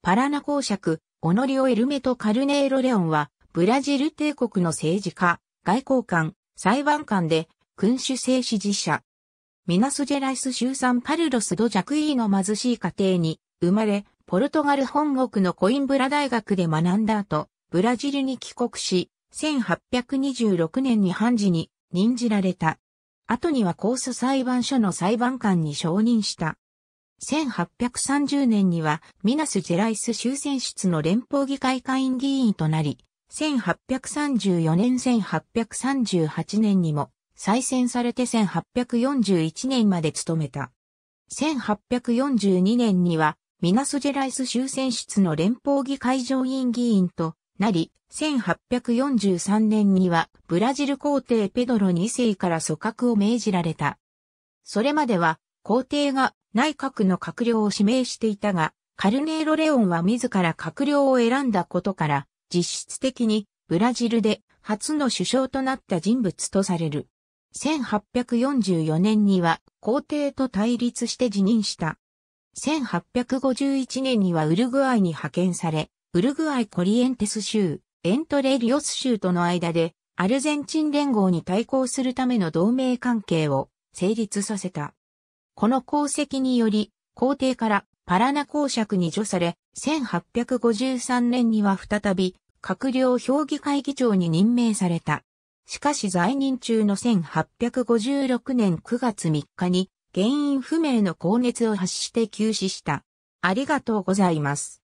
パラナ公爵、オノリオ・エルメト・カルネーロ・レオンは、ブラジル帝国の政治家、外交官、裁判官で、君主制支持者。ミナスジェライス州産パルロス・ド・ジャクイーの貧しい家庭に生まれ、ポルトガル本国のコインブラ大学で学んだ後、ブラジルに帰国し、1826年に判事に任じられた。後には控訴裁判所の裁判官に承認した。1830年にはミナス・ジェライス州選出の連邦議会会員議員となり、1834年1838年にも再選されて1841年まで務めた。1842年にはミナス・ジェライス州選出の連邦議会上院議員となり、1843年にはブラジル皇帝ペドロ2世から組閣を命じられた。それまでは皇帝が内閣の閣僚を指名していたが、カルネーロ・レオンは自ら閣僚を選んだことから、実質的にブラジルで初の首相となった人物とされる。1844年には皇帝と対立して辞任した。1851年にはウルグアイに派遣され、ウルグアイコリエンテス州、エントレリオス州との間でアルゼンチン連合に対抗するための同盟関係を成立させた。この功績により、皇帝からパラナ公爵に除され、1853年には再び、閣僚評議会議長に任命された。しかし在任中の1856年9月3日に、原因不明の高熱を発して急死した。ありがとうございます。